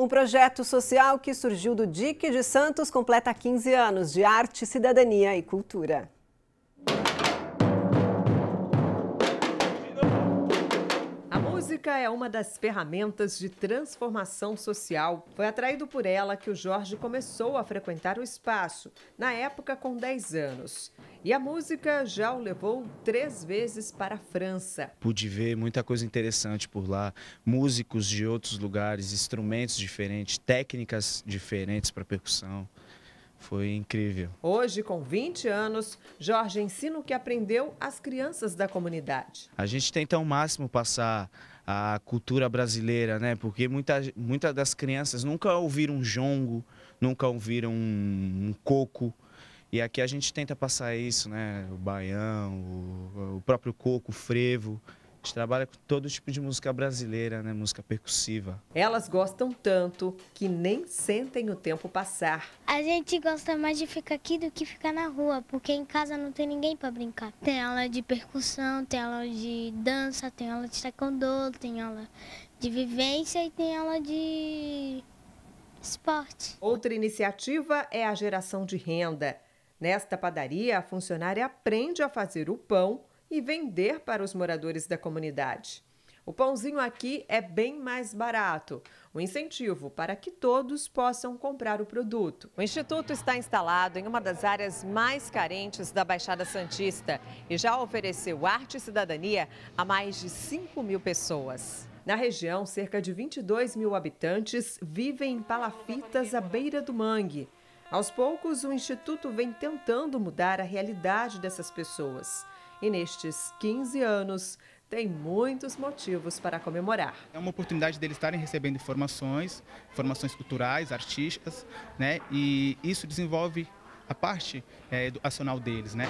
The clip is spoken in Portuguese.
Um projeto social que surgiu do DIC de Santos completa 15 anos de arte, cidadania e cultura. música é uma das ferramentas de transformação social. Foi atraído por ela que o Jorge começou a frequentar o espaço, na época com 10 anos. E a música já o levou três vezes para a França. Pude ver muita coisa interessante por lá, músicos de outros lugares, instrumentos diferentes, técnicas diferentes para percussão. Foi incrível. Hoje, com 20 anos, Jorge ensina o que aprendeu às crianças da comunidade. A gente tenta ao máximo passar a cultura brasileira, né? Porque muitas muita das crianças nunca ouviram um jongo, nunca ouviram um, um, coco. E aqui a gente tenta passar isso, né? O baião, o, o próprio coco, o frevo. A gente trabalha com todo tipo de música brasileira, né? Música percussiva. Elas gostam tanto que nem sentem o tempo passar. A gente gosta mais de ficar aqui do que ficar na rua, porque em casa não tem ninguém para brincar. Tem aula de percussão, tem aula de dança, tem aula de taekwondo, tem aula de vivência e tem aula de esporte. Outra iniciativa é a geração de renda. Nesta padaria, a funcionária aprende a fazer o pão e vender para os moradores da comunidade. O pãozinho aqui é bem mais barato, um incentivo para que todos possam comprar o produto. O Instituto está instalado em uma das áreas mais carentes da Baixada Santista e já ofereceu arte e cidadania a mais de 5 mil pessoas. Na região, cerca de 22 mil habitantes vivem em palafitas à beira do mangue. Aos poucos, o Instituto vem tentando mudar a realidade dessas pessoas e nestes 15 anos tem muitos motivos para comemorar. É uma oportunidade deles estarem recebendo informações, informações culturais, artísticas, né? E isso desenvolve a parte é, educacional deles, né?